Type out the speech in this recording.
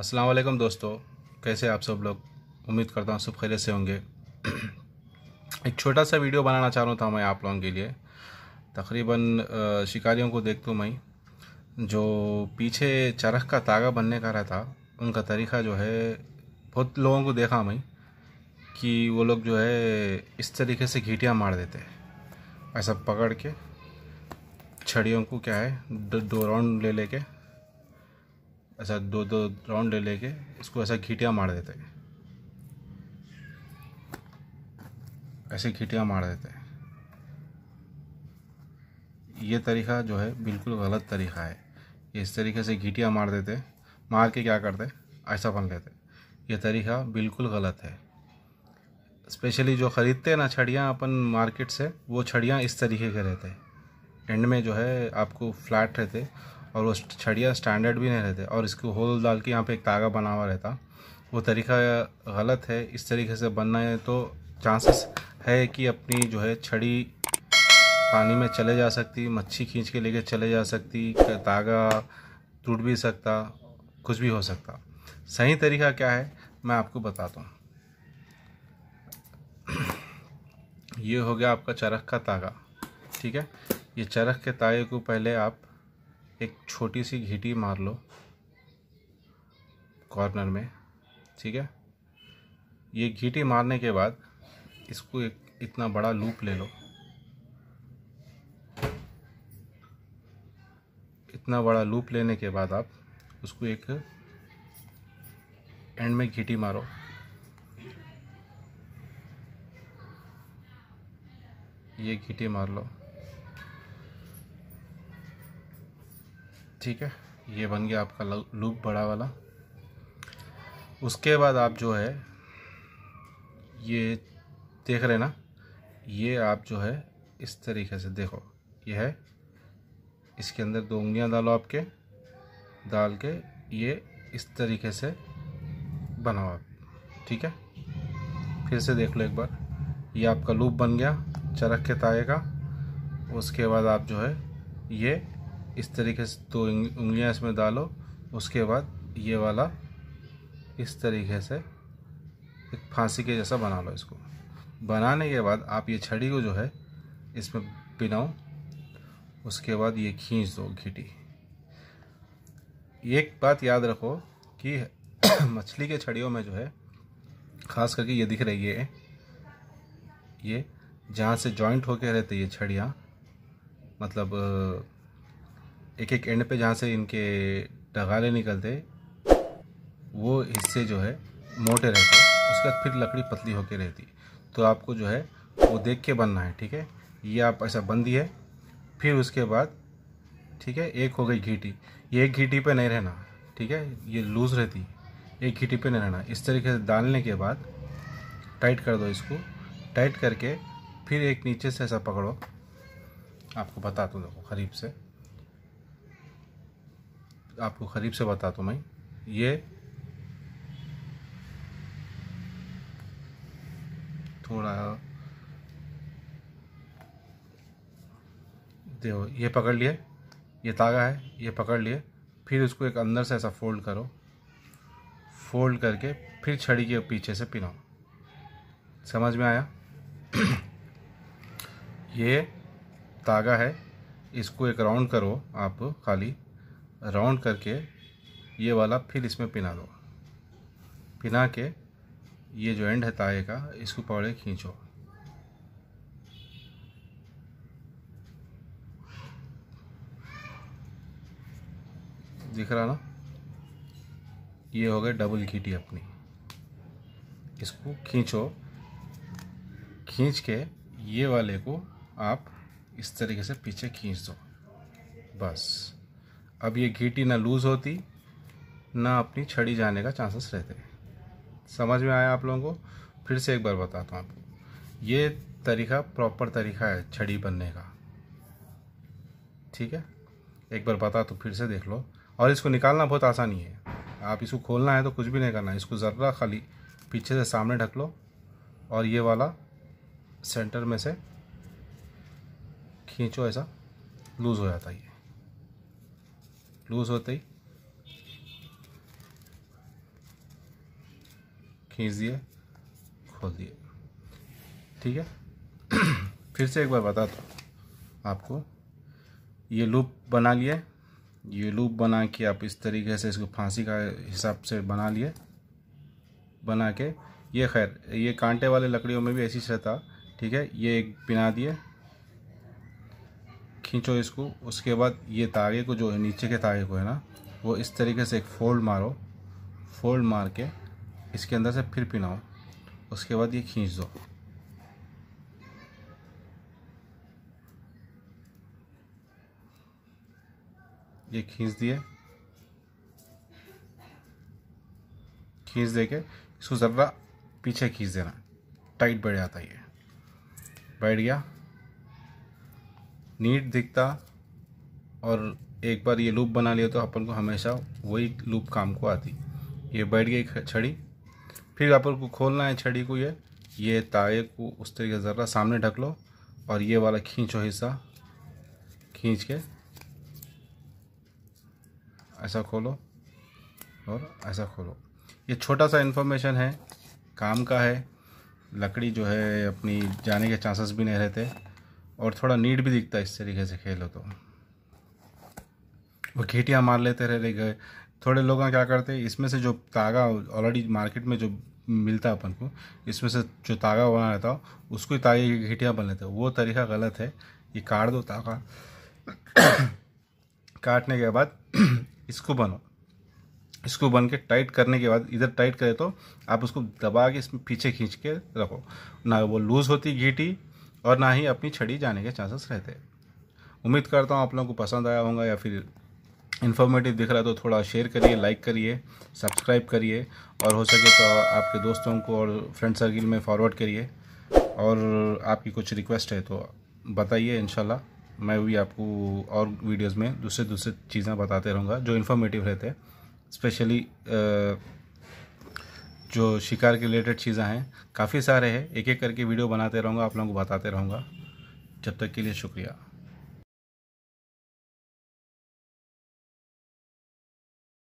अस्सलाम वालेकुम दोस्तों कैसे आप सब लोग उम्मीद करता हूँ सब खैरियत से होंगे एक छोटा सा वीडियो बनाना चाह रहा था मैं आप लोगों के लिए तकरीबन शिकारियों को देखता हूँ मैं जो पीछे चरख का तागा बनने का रहता उनका तरीका जो है बहुत लोगों को देखा मैं कि वो लोग जो है इस तरीके से घीटियाँ मार देते हैं ऐसा पकड़ के छड़ियों को क्या है दो राउंड ले लेके ऐसा दो दो राउंड ले लेके इसको ऐसा घीटियाँ मार देते हैं ऐसे घीटियाँ मार देते हैं ये तरीका जो है बिल्कुल गलत तरीका है इस तरीके से घीटियाँ मार देते मार के क्या करते ऐसा बन लेते ये तरीका बिल्कुल गलत है स्पेशली जो ख़रीदते हैं ना छड़ियाँ अपन मार्केट से वो छड़ियाँ इस तरीके के रहते हैं एंड में जो है आपको फ्लैट रहते और वो छड़िया स्टैंडर्ड भी नहीं रहते और इसको होल डाल के यहाँ पे एक तागा बना हुआ रहता वो तरीका गलत है इस तरीके से बनना है तो चांसेस है कि अपनी जो है छड़ी पानी में चले जा सकती मच्छी खींच के लेके चले जा सकती तागा टूट भी सकता कुछ भी हो सकता सही तरीका क्या है मैं आपको बताता हूँ ये हो गया आपका चरख का तागा ठीक है ये चरख के तागे को पहले आप एक छोटी सी घीटी मार लो कॉर्नर में ठीक है ये घीटी मारने के बाद इसको एक इतना बड़ा लूप ले लो इतना बड़ा लूप लेने के बाद आप उसको एक एंड में घीटी मारो ये घीटी मार लो ठीक है ये बन गया आपका लूप बड़ा वाला उसके बाद आप जो है ये देख रहे ना ये आप जो है इस तरीके से देखो ये है इसके अंदर दो उंगलियाँ डालो आपके डाल के ये इस तरीके से बनाओ आप ठीक है फिर से देख लो एक बार ये आपका लूप बन गया चरख के ताए का उसके बाद आप जो है ये इस तरीके से दो उंगलियां इसमें डालो उसके बाद ये वाला इस तरीके से एक फांसी के जैसा बना लो इसको बनाने के बाद आप ये छड़ी को जो है इसमें पिनाओ उसके बाद ये खींच दो घिटी एक बात याद रखो कि मछली के छड़ियों में जो है खास करके ये दिख रही है ये जहाँ से जॉइंट होके रहते ये छड़ियाँ मतलब एक एक एंड पे जहाँ से इनके डगाले निकलते वो हिस्से जो है मोटे रहते उसके बाद फिर लकड़ी पतली होके रहती तो आपको जो है वो देख के बनना है ठीक है ये आप ऐसा बंदी है फिर उसके बाद ठीक है एक हो गई घीटी ये एक घीटी पे नहीं रहना ठीक है ये लूज़ रहती एक घीटी पे नहीं रहना इस तरीके से डालने के बाद टाइट कर दो इसको टाइट करके फिर एक नीचे से ऐसा पकड़ो आपको बता दूँ देखो करीब से आपको करीब से बताता हूँ मैं ये थोड़ा देखो ये पकड़ लिए ये तागा है ये पकड़ लिए फिर उसको एक अंदर से ऐसा फोल्ड करो फोल्ड करके फिर छड़ी के पीछे से पिनाओ समझ में आया ये तागा है इसको एक राउंड करो आप खाली राउंड करके ये वाला फिर इसमें पिना दो पिना के ये जो एंड है ताए का इसको पकड़े खींचो दिख रहा ना ये हो गए डबल घीटी अपनी इसको खींचो खींच के ये वाले को आप इस तरीके से पीछे खींच दो बस अब ये घीटी ना लूज़ होती ना अपनी छड़ी जाने का चांसेस रहते समझ में आया आप लोगों को फिर से एक बार बताता हूँ आपको ये तरीका प्रॉपर तरीका है छड़ी बनने का ठीक है एक बार बता तो फिर से देख लो और इसको निकालना बहुत आसानी है आप इसको खोलना है तो कुछ भी नहीं करना इसको ज़रा खाली पीछे से सामने ढक लो और ये वाला सेंटर में से खींचो ऐसा लूज़ हो जाता है लूज़ होते ही खींच दिए खोल दिए ठीक है फिर से एक बार बताता हूँ आपको ये लूप बना लिए ये लूप बना के आप इस तरीके से इसको फांसी का हिसाब से बना लिए बना के ये खैर ये कांटे वाले लकड़ियों में भी ऐसी रहता था ठीक है ये एक बिना दिए खींचो इसको उसके बाद ये तारे को जो है नीचे के तारे को है ना वो इस तरीके से एक फोल्ड मारो फोल्ड मार के इसके अंदर से फिर पिनाओ उसके बाद ये खींच दो ये खींच दिए खींच दे के इसको ज़रा पीछे खींच देना टाइट बैठ जाता है ये बैठ गया नीट दिखता और एक बार ये लूप बना लिया तो अपन को हमेशा वही लूप काम को आती ये बैठ गई छड़ी फिर अपन को खोलना है छड़ी को ये ये ताए को उस तरीके से ज़रा सामने ढक लो और ये वाला खींचो हिस्सा खींच के ऐसा खोलो और ऐसा खोलो ये छोटा सा इन्फॉर्मेशन है काम का है लकड़ी जो है अपनी जाने के चांसेस भी नहीं रहते और थोड़ा नीट भी दिखता है इस तरीके से खेलो तो वो खेटियाँ मार लेते रह गए थोड़े लोग क्या करते हैं इसमें से जो तागा ऑलरेडी मार्केट में जो मिलता है अपन को इसमें से जो तागा बना रहता हो उसको ही तागे की घिटियाँ बन लेते हैं वो तरीका गलत है ये काट दो तागा काटने के बाद इसको बनो इसको बन के टाइट करने के बाद इधर टाइट करे तो आप उसको दबा के इसमें पीछे खींच के रखो ना वो लूज़ होती घीटी और ना ही अपनी छड़ी जाने के चांसेस रहते उम्मीद करता हूँ आप लोगों को पसंद आया होगा या फिर इन्फॉर्मेटिव दिख रहा है तो थोड़ा शेयर करिए लाइक करिए सब्सक्राइब करिए और हो सके तो आपके दोस्तों को और फ्रेंड सर्किल में फॉरवर्ड करिए और आपकी कुछ रिक्वेस्ट है तो बताइए इनशाला मैं भी आपको और वीडियोस में दूसरे दूसरे चीज़ें बताते रहूँगा जो इन्फॉर्मेटिव रहते हैं स्पेशली जो शिकार के रिलेटेड चीज़ें हैं काफ़ी सारे हैं एक एक करके वीडियो बनाते रहूँगा आप लोगों को बताते रहूँगा जब तक के लिए शुक्रिया